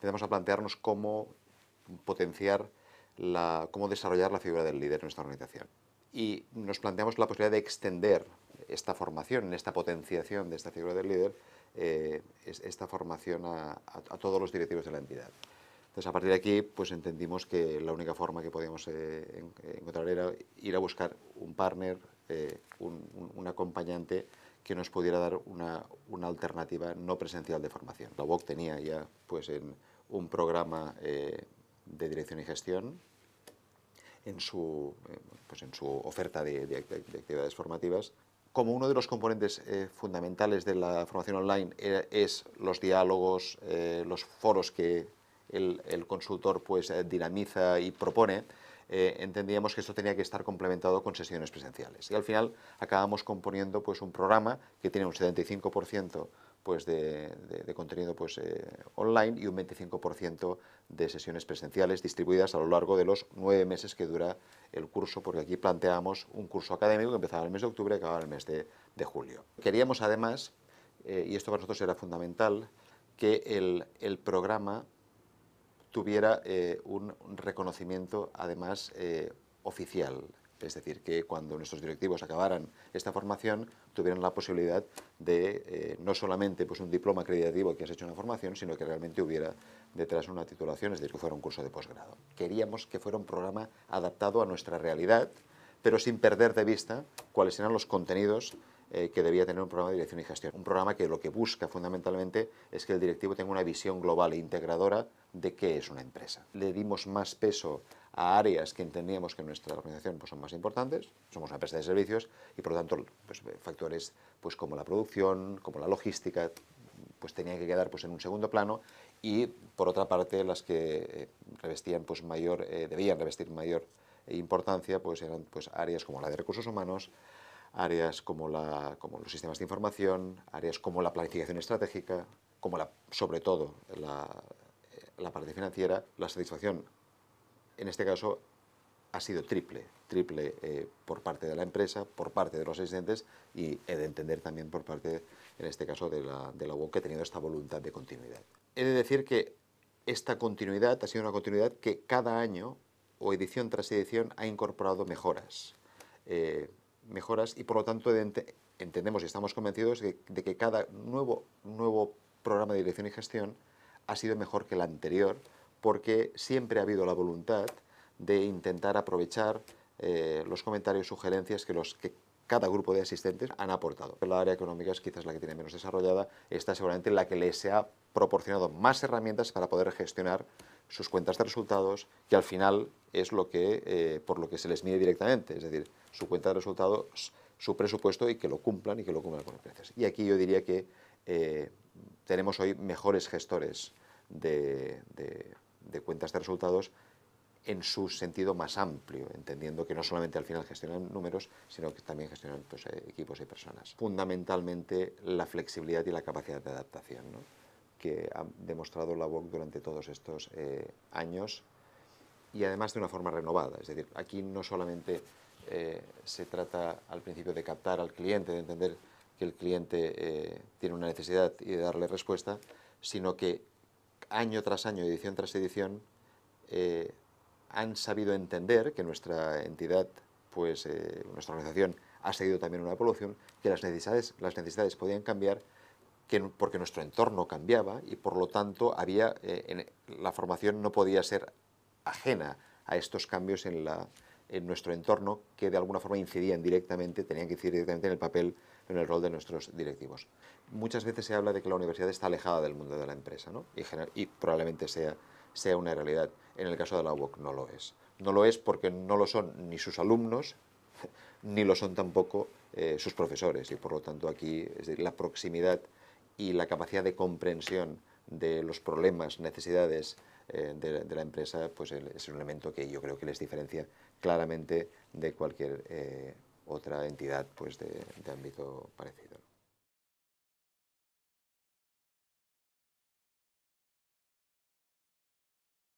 empezamos a plantearnos cómo potenciar, la, cómo desarrollar la figura del líder en nuestra organización. Y nos planteamos la posibilidad de extender esta formación, esta potenciación de esta figura del líder, eh, esta formación a, todos los directivos de la entidad. Entonces, a partir de aquí, pues entendimos que la única forma que podíamos eh, encontrar era ir a buscar un partner, eh, un, acompañante que nos pudiera dar una, alternativa no presencial de formación. La tenía ya pues, en un programa eh, de dirección y gestión en su, eh, pues en su oferta de, actividades formativas. Como uno de los componentes eh, fundamentales de la formación online es los diálogos, los foros que el, consultor pues, dinamiza y propone, entendíamos que esto tenía que estar complementado con sesiones presenciales. Y al final acabamos componiendo pues, un programa que tiene un 75% pues de, contenido pues, eh, online y un 25% de sesiones presenciales distribuidas a lo largo de los nueve meses que dura el curso, porque aquí planteamos un curso académico que empezaba en el mes de octubre y acababa el mes de, julio. Queríamos además, eh, y esto para nosotros era fundamental, que el, programa tuviera eh, un reconocimiento además oficial, es decir, que cuando nuestros directivos acabaran esta formación, tuvieran la posibilidad de eh, no solamente pues, un diploma acreditativo que has hecho una formación, sino que realmente hubiera detrás una titulación, es decir, que fuera un curso de posgrado. Queríamos que fuera un programa adaptado a nuestra realidad, pero sin perder de vista cuáles eran los contenidos eh, que debía tener un programa de dirección y gestión. Un programa que lo que busca fundamentalmente es que el directivo tenga una visión global e integradora de qué es una empresa. Le dimos más peso a áreas que entendíamos que en nuestra organización pues, son más importantes, somos una empresa de servicios y por lo tanto pues, factores pues, como la producción, como la logística, pues tenían que quedar pues, en un segundo plano y por otra parte las que eh, revestían pues, mayor, eh, debían revestir mayor importancia pues, eran pues, áreas como la de recursos humanos, áreas como, la, como los sistemas de información, áreas como la planificación estratégica, como la, sobre todo la, eh, parte financiera, la satisfacción en este caso ha sido triple, triple eh, por parte de la empresa, por parte de los asistentes y he de entender también por parte, en este caso, de la, de UOC, que ha tenido esta voluntad de continuidad. He de decir que esta continuidad ha sido una continuidad que cada año o edición tras edición ha incorporado mejoras. Eh, mejoras y por lo tanto entendemos y estamos convencidos de, que cada nuevo, nuevo programa de dirección y gestión ha sido mejor que el anterior porque siempre ha habido la voluntad de intentar aprovechar eh, los comentarios, sugerencias que los, que, cada grupo de asistentes han aportado. La área económica es quizás la que tiene menos desarrollada, está seguramente la que les ha proporcionado más herramientas para poder gestionar sus cuentas de resultados, que al final es lo que, eh, por lo que se les mide directamente, es decir, su cuenta de resultados, su presupuesto y que lo cumplan y que lo cumplan con precios. Y aquí yo diría que eh, tenemos hoy mejores gestores de cuentas de resultados en su sentido más amplio, entendiendo que no solamente al final gestionan números, sino que también gestionan pues, eh, equipos y personas. Fundamentalmente la flexibilidad y la capacidad de adaptación, que ha demostrado la BOC durante todos estos eh, años y además de una forma renovada. Es decir, aquí no solamente eh, se trata al principio de captar al cliente, de entender que el cliente tiene una necesidad y de darle respuesta, sino que año tras año, edición tras edición, han sabido entender que nuestra entidad, pues eh, nuestra organización ha seguido también una evolución, que las necesidades, las necesidades podían cambiar porque nuestro entorno cambiaba y por lo tanto había, eh, la formación no podía ser ajena a estos cambios en, nuestro entorno que de alguna forma incidían directamente, tenían que incidir directamente en el papel, en el rol de nuestros directivos. Muchas veces se habla de que la universidad está alejada del mundo de la empresa y, y probablemente sea sea una realidad. En el caso de la UOC no lo es. No lo es porque no lo son ni sus alumnos, ni lo son tampoco eh, sus profesores. Y por lo tanto aquí es la proximidad y la capacidad de comprensión de los problemas, necesidades eh, de, la empresa, pues es un elemento que yo creo que les diferencia claramente de cualquier eh, otra entidad pues, de ámbito parecido.